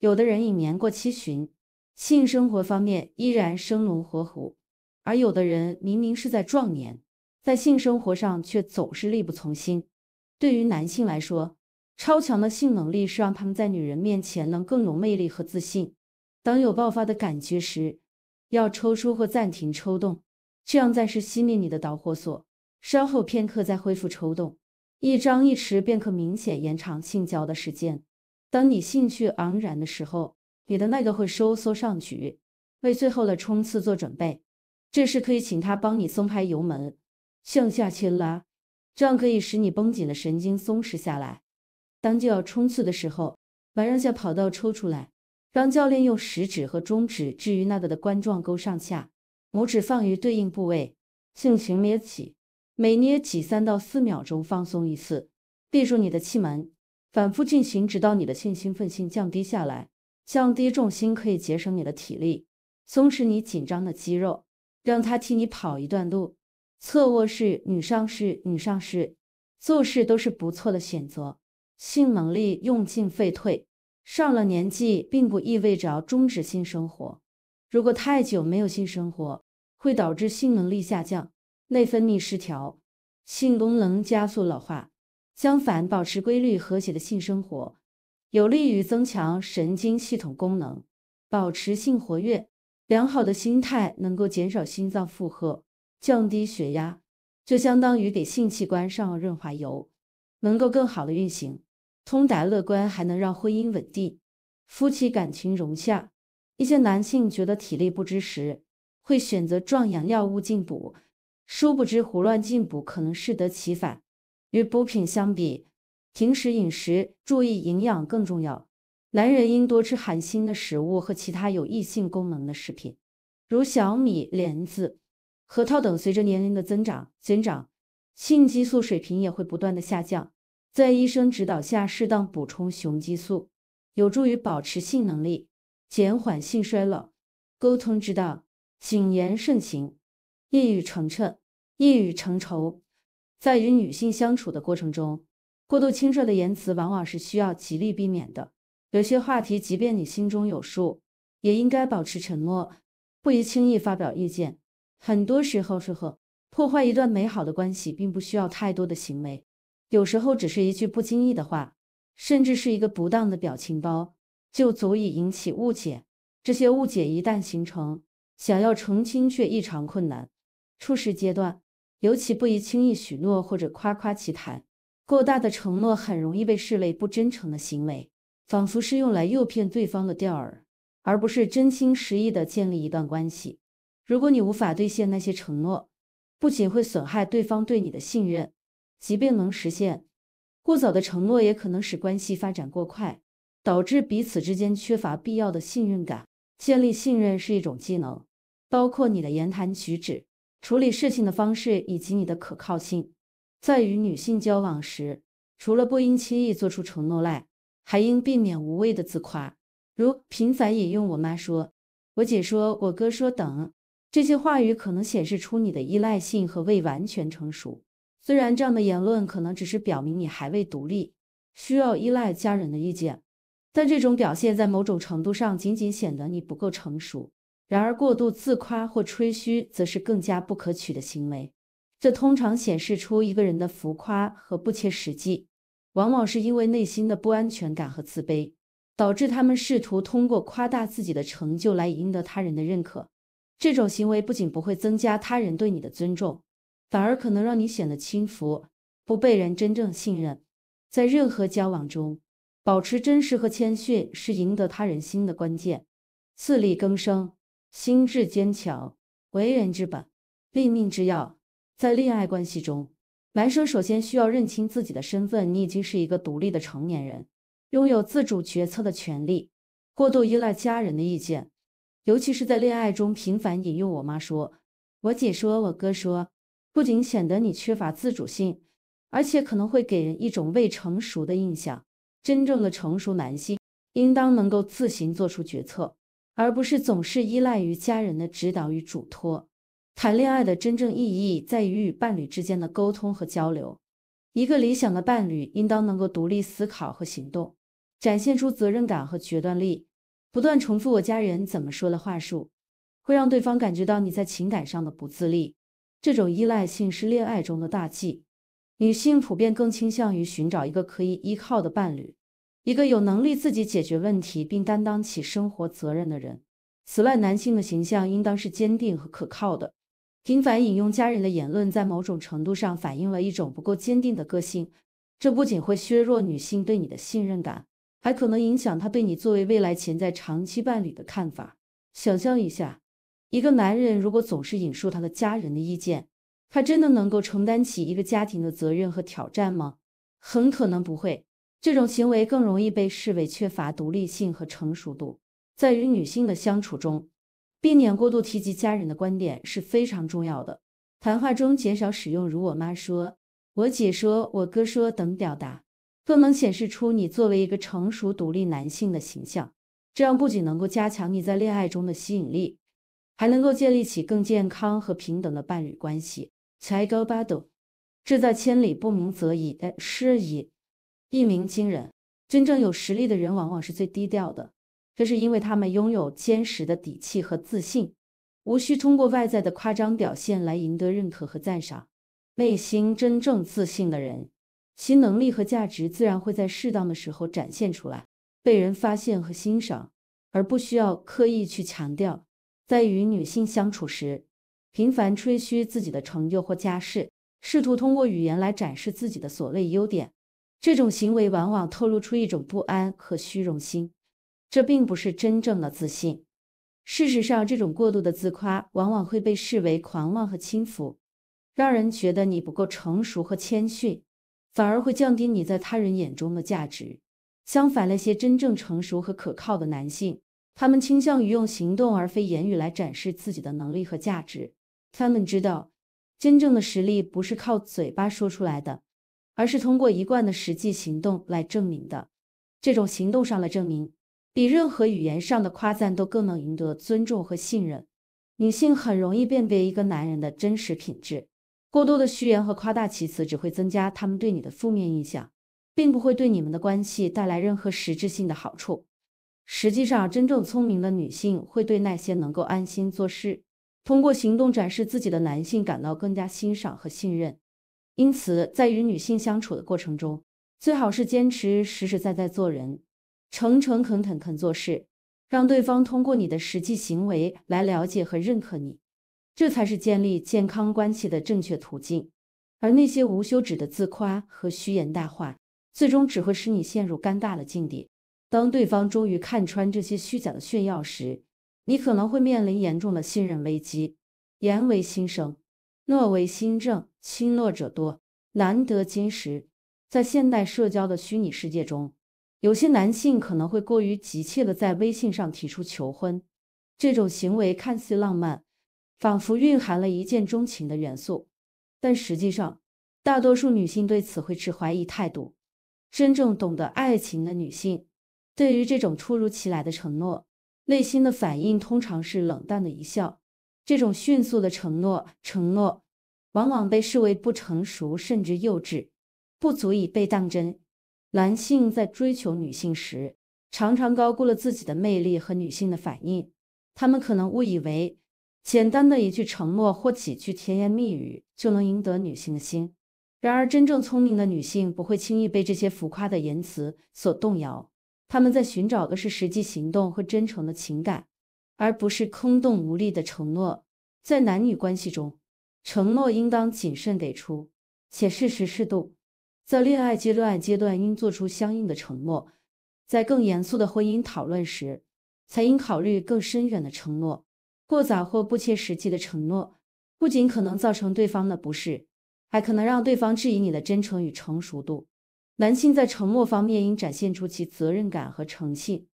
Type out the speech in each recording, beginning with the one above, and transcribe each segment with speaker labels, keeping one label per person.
Speaker 1: 有的人已年过七旬，性生活方面依然生龙活虎，而有的人明明是在壮年，在性生活上却总是力不从心。对于男性来说，超强的性能力是让他们在女人面前能更有魅力和自信。当有爆发的感觉时，要抽出或暂停抽动，这样暂时熄灭你的导火索，稍后片刻再恢复抽动，一张一弛便可明显延长性交的时间。当你兴趣盎然的时候，你的那个会收缩上举，为最后的冲刺做准备。这时可以请他帮你松开油门，向下牵拉，这样可以使你绷紧的神经松弛下来。当就要冲刺的时候，把让下跑道抽出来，让教练用食指和中指置于那个的冠状沟上下，拇指放于对应部位，性情捏起，每捏起三到四秒钟放松一次，闭住你的气门。反复进行，直到你的性兴奋性降低下来。降低重心可以节省你的体力，松弛你紧张的肌肉，让它替你跑一段路。侧卧式、女上式、女上式，坐式都是不错的选择。性能力用尽废退，上了年纪并不意味着终止性生活。如果太久没有性生活，会导致性能力下降、内分泌失调、性功能加速老化。相反，保持规律和谐的性生活，有利于增强神经系统功能，保持性活跃。良好的心态能够减少心脏负荷，降低血压，就相当于给性器官上了润滑油，能够更好的运行。通达乐观还能让婚姻稳定，夫妻感情融洽。一些男性觉得体力不支时，会选择壮阳药物进补，殊不知胡乱进补可能适得其反。与补品相比，平时饮食注意营养更重要。男人应多吃含锌的食物和其他有益性功能的食品，如小米、莲子、核桃等。随着年龄的增长增长，性激素水平也会不断的下降，在医生指导下适当补充雄激素，有助于保持性能力，减缓性衰老。沟通之道，谨言慎行，一语成谶，一语成仇。在与女性相处的过程中，过度轻率的言辞往往是需要极力避免的。有些话题，即便你心中有数，也应该保持沉默，不宜轻易发表意见。很多时候，破坏一段美好的关系并不需要太多的行为，有时候只是一句不经意的话，甚至是一个不当的表情包，就足以引起误解。这些误解一旦形成，想要澄清却异常困难。初始阶段。尤其不宜轻易许诺或者夸夸其谈，过大的承诺很容易被视为不真诚的行为，仿佛是用来诱骗对方的钓饵，而不是真心实意的建立一段关系。如果你无法兑现那些承诺，不仅会损害对方对你的信任，即便能实现，过早的承诺也可能使关系发展过快，导致彼此之间缺乏必要的信任感。建立信任是一种技能，包括你的言谈举止。处理事情的方式以及你的可靠性，在与女性交往时，除了不应轻易做出承诺外，还应避免无谓的自夸，如频繁引用我妈说、我姐说、我哥说等这些话语，可能显示出你的依赖性和未完全成熟。虽然这样的言论可能只是表明你还未独立，需要依赖家人的意见，但这种表现，在某种程度上，仅仅显得你不够成熟。然而，过度自夸或吹嘘则是更加不可取的行为。这通常显示出一个人的浮夸和不切实际，往往是因为内心的不安全感和自卑，导致他们试图通过夸大自己的成就来赢得他人的认可。这种行为不仅不会增加他人对你的尊重，反而可能让你显得轻浮，不被人真正信任。在任何交往中，保持真实和谦逊是赢得他人心的关键。自力更生。心智坚强，为人之本，立命之要。在恋爱关系中，男生首先需要认清自己的身份，你已经是一个独立的成年人，拥有自主决策的权利。过度依赖家人的意见，尤其是在恋爱中频繁引用我妈说、我姐说、我哥说，不仅显得你缺乏自主性，而且可能会给人一种未成熟的印象。真正的成熟男性，应当能够自行做出决策。而不是总是依赖于家人的指导与嘱托。谈恋爱的真正意义在于与伴侣之间的沟通和交流。一个理想的伴侣应当能够独立思考和行动，展现出责任感和决断力。不断重复我家人怎么说的话术，会让对方感觉到你在情感上的不自立。这种依赖性是恋爱中的大忌。女性普遍更倾向于寻找一个可以依靠的伴侣。一个有能力自己解决问题并担当起生活责任的人。此外，男性的形象应当是坚定和可靠的。频繁引用家人的言论，在某种程度上反映了一种不够坚定的个性。这不仅会削弱女性对你的信任感，还可能影响她对你作为未来潜在长期伴侣的看法。想象一下，一个男人如果总是引述他的家人的意见，他真的能够承担起一个家庭的责任和挑战吗？很可能不会。这种行为更容易被视为缺乏独立性和成熟度。在与女性的相处中，避免过度提及家人的观点是非常重要的。谈话中减少使用如“我妈说”“我姐说”“我哥说”等表达，更能显示出你作为一个成熟独立男性的形象。这样不仅能够加强你在恋爱中的吸引力，还能够建立起更健康和平等的伴侣关系。才高八斗，志在千里，不鸣则已，失矣。一鸣惊人，真正有实力的人往往是最低调的，这是因为他们拥有坚实的底气和自信，无需通过外在的夸张表现来赢得认可和赞赏。内心真正自信的人，其能力和价值自然会在适当的时候展现出来，被人发现和欣赏，而不需要刻意去强调。在与女性相处时，频繁吹嘘自己的成就或家世，试图通过语言来展示自己的所谓优点。这种行为往往透露出一种不安和虚荣心，这并不是真正的自信。事实上，这种过度的自夸往往会被视为狂妄和轻浮，让人觉得你不够成熟和谦逊，反而会降低你在他人眼中的价值。相反，那些真正成熟和可靠的男性，他们倾向于用行动而非言语来展示自己的能力和价值。他们知道，真正的实力不是靠嘴巴说出来的。而是通过一贯的实际行动来证明的。这种行动上的证明，比任何语言上的夸赞都更能赢得尊重和信任。女性很容易辨别一个男人的真实品质，过度的虚言和夸大其词只会增加他们对你的负面印象，并不会对你们的关系带来任何实质性的好处。实际上，真正聪明的女性会对那些能够安心做事、通过行动展示自己的男性感到更加欣赏和信任。因此，在与女性相处的过程中，最好是坚持实实在在做人，诚诚恳恳肯做事，让对方通过你的实际行为来了解和认可你，这才是建立健康关系的正确途径。而那些无休止的自夸和虚言大话，最终只会使你陷入尴尬的境地。当对方终于看穿这些虚假的炫耀时，你可能会面临严重的信任危机。言为心声。诺为心政，轻诺者多，难得金石。在现代社交的虚拟世界中，有些男性可能会过于急切地在微信上提出求婚，这种行为看似浪漫，仿佛蕴含了一见钟情的元素，但实际上，大多数女性对此会持怀疑态度。真正懂得爱情的女性，对于这种突如其来的承诺，内心的反应通常是冷淡的一笑。这种迅速的承诺，承诺往往被视为不成熟甚至幼稚，不足以被当真。男性在追求女性时，常常高估了自己的魅力和女性的反应。他们可能误以为简单的一句承诺或几句甜言蜜语就能赢得女性的心。然而，真正聪明的女性不会轻易被这些浮夸的言辞所动摇。他们在寻找的是实际行动和真诚的情感。而不是空洞无力的承诺。在男女关系中，承诺应当谨慎给出，且适时适度。在恋爱阶段，阶段，应做出相应的承诺；在更严肃的婚姻讨论时，才应考虑更深远的承诺。过早或不切实际的承诺，不仅可能造成对方的不适，还可能让对方质疑你的真诚与成熟度。男性在承诺方面应展现出其责任感和诚信。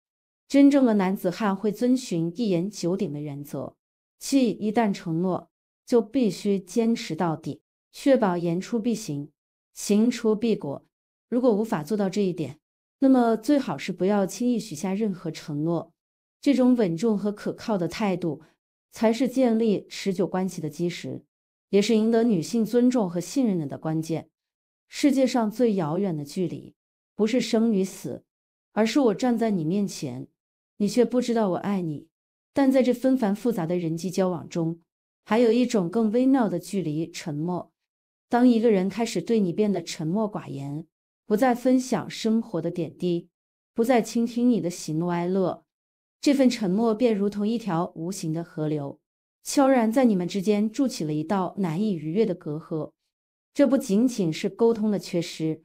Speaker 1: 真正的男子汉会遵循一言九鼎的原则，即一旦承诺，就必须坚持到底，确保言出必行，行出必果。如果无法做到这一点，那么最好是不要轻易许下任何承诺。这种稳重和可靠的态度，才是建立持久关系的基石，也是赢得女性尊重和信任的关键。世界上最遥远的距离，不是生与死，而是我站在你面前。你却不知道我爱你，但在这纷繁复杂的人际交往中，还有一种更微妙的距离——沉默。当一个人开始对你变得沉默寡言，不再分享生活的点滴，不再倾听你的喜怒哀乐，这份沉默便如同一条无形的河流，悄然在你们之间筑起了一道难以逾越的隔阂。这不仅仅是沟通的缺失，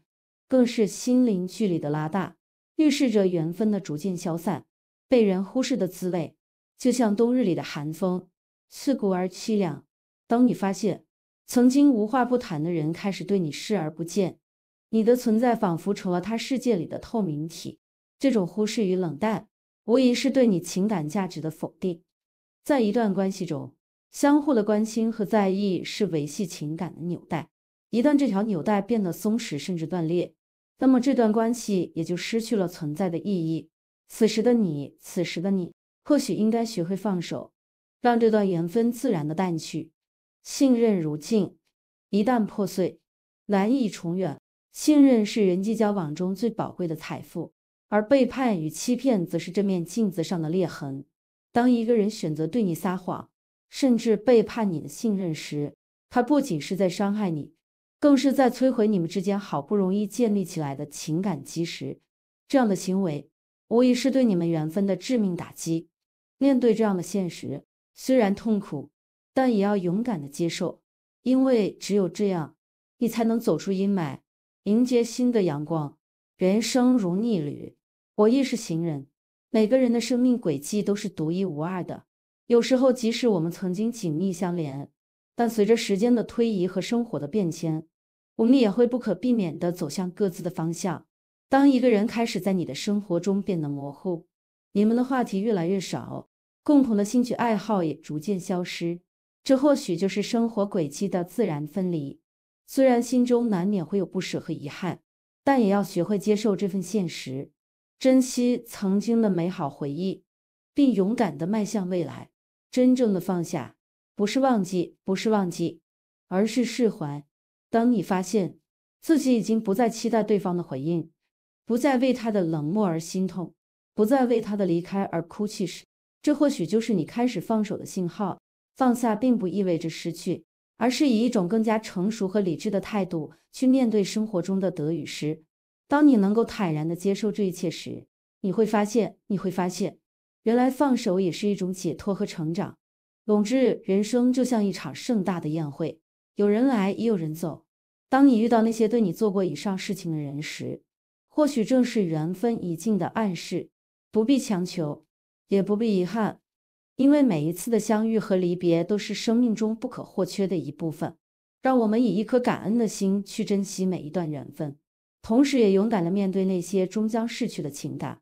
Speaker 1: 更是心灵距离的拉大，预示着缘分的逐渐消散。被人忽视的滋味，就像冬日里的寒风，刺骨而凄凉。当你发现曾经无话不谈的人开始对你视而不见，你的存在仿佛成了他世界里的透明体。这种忽视与冷淡，无疑是对你情感价值的否定。在一段关系中，相互的关心和在意是维系情感的纽带。一旦这条纽带变得松弛甚至断裂，那么这段关系也就失去了存在的意义。此时的你，此时的你，或许应该学会放手，让这段缘分自然的淡去。信任如镜，一旦破碎，难以重圆。信任是人际交往中最宝贵的财富，而背叛与欺骗则是这面镜子上的裂痕。当一个人选择对你撒谎，甚至背叛你的信任时，他不仅是在伤害你，更是在摧毁你们之间好不容易建立起来的情感基石。这样的行为。无疑是对你们缘分的致命打击。面对这样的现实，虽然痛苦，但也要勇敢的接受，因为只有这样，你才能走出阴霾，迎接新的阳光。人生如逆旅，我亦是行人。每个人的生命轨迹都是独一无二的。有时候，即使我们曾经紧密相连，但随着时间的推移和生活的变迁，我们也会不可避免的走向各自的方向。当一个人开始在你的生活中变得模糊，你们的话题越来越少，共同的兴趣爱好也逐渐消失，这或许就是生活轨迹的自然分离。虽然心中难免会有不舍和遗憾，但也要学会接受这份现实，珍惜曾经的美好回忆，并勇敢地迈向未来。真正的放下，不是忘记，不是忘记，而是释怀。当你发现，自己已经不再期待对方的回应。不再为他的冷漠而心痛，不再为他的离开而哭泣时，这或许就是你开始放手的信号。放下并不意味着失去，而是以一种更加成熟和理智的态度去面对生活中的得与失。当你能够坦然的接受这一切时，你会发现，你会发现，原来放手也是一种解脱和成长。总之，人生就像一场盛大的宴会，有人来也有人走。当你遇到那些对你做过以上事情的人时，或许正是缘分已尽的暗示，不必强求，也不必遗憾，因为每一次的相遇和离别都是生命中不可或缺的一部分。让我们以一颗感恩的心去珍惜每一段缘分，同时也勇敢的面对那些终将逝去的情感。